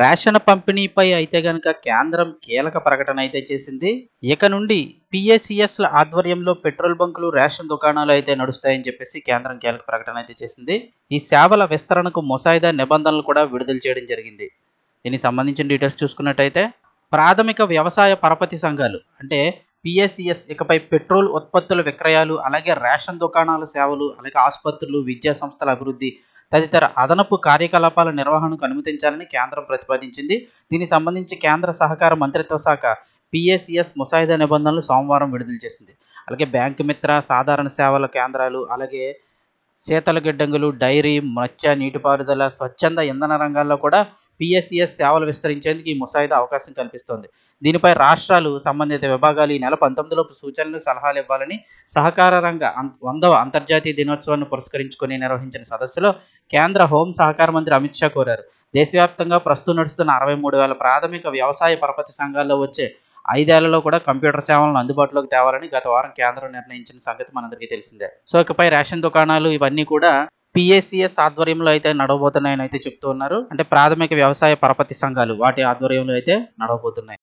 ration పంపిణీపై అయితే గనక కేంద్రం కీలక ప్రకటన అయితే చేసింది ఇక నుండి పిఏసిఎస్ల ఆధ్వర్యంలో పెట్రోల్ బంకులు రేషన్ దుకాణాలు అయితే నడుస్తాయని చెప్పేసి కేంద్రం కీలక ప్రకటన అయితే చేసింది ఈ సేవల విస్తరణకు ముసాయిదా నిబంధనలు కూడా విడుదల చేయడం జరిగింది దీనికి సంబంధించిన డీటెయిల్స్ చూసుకున్నట్టయితే ప్రాథమిక వ్యవసాయ పరపతి సంఘాలు అంటే పిఎస్సిఎస్ ఇకపై పెట్రోల్ ఉత్పత్తుల విక్రయాలు అలాగే రేషన్ దుకాణాల సేవలు అలాగే ఆసుపత్రులు విద్యా సంస్థల అభివృద్ధి తదితర అదనపు కార్యకలాపాల నిర్వహణకు అనుమతించాలని కేంద్రం ప్రతిపాదించింది దీనికి సంబంధించి కేంద్ర సహకార మంత్రిత్వ శాఖ పిఎస్ఈఎస్ ముసాయిదా నిబంధనలు సోమవారం విడుదల చేసింది అలాగే బ్యాంకు మిత్ర సాధారణ సేవల కేంద్రాలు అలాగే శీతల గిడ్డంగులు డైరీ మత్స్య నీటిపారుదల స్వచ్ఛంద ఇంధన రంగాల్లో కూడా పిఎస్సిఎస్ e సేవలు విస్తరించేందుకు ఈ ముసాయిదా అవకాశం కల్పిస్తోంది దీనిపై రాష్ట్రాలు సంబంధిత విభాగాలు ఈ నెల పంతొమ్మిదిలోపు సూచనలు సలహాలు ఇవ్వాలని సహకార రంగ వందవ అంతర్జాతీయ దినోత్సవాన్ని పురస్కరించుకుని నిర్వహించిన సదస్సులో కేంద్ర హోం సహకార మంత్రి అమిత్ షా కోరారు దేశవ్యాప్తంగా ప్రస్తుతం నడుస్తున్న అరవై మూడు వేల ప్రాథమిక వ్యవసాయ పరపతి సంఘాల్లో వచ్చే ఐదేళ్లలో కూడా కంప్యూటర్ సేవలను అందుబాటులోకి తేవాలని గత వారం కేంద్రం నిర్ణయించిన సంగతి మనందరికీ తెలిసిందే సో ఇకపై రేషన్ దుకాణాలు ఇవన్నీ కూడా పిఎస్సిఎస్ ఆధ్వర్యంలో అయితే నడవబోతున్నాయని అయితే చెప్తూ ఉన్నారు అంటే ప్రాథమిక వ్యవసాయ పరపతి సంఘాలు వాటి ఆధ్వర్యంలో అయితే నడవబోతున్నాయి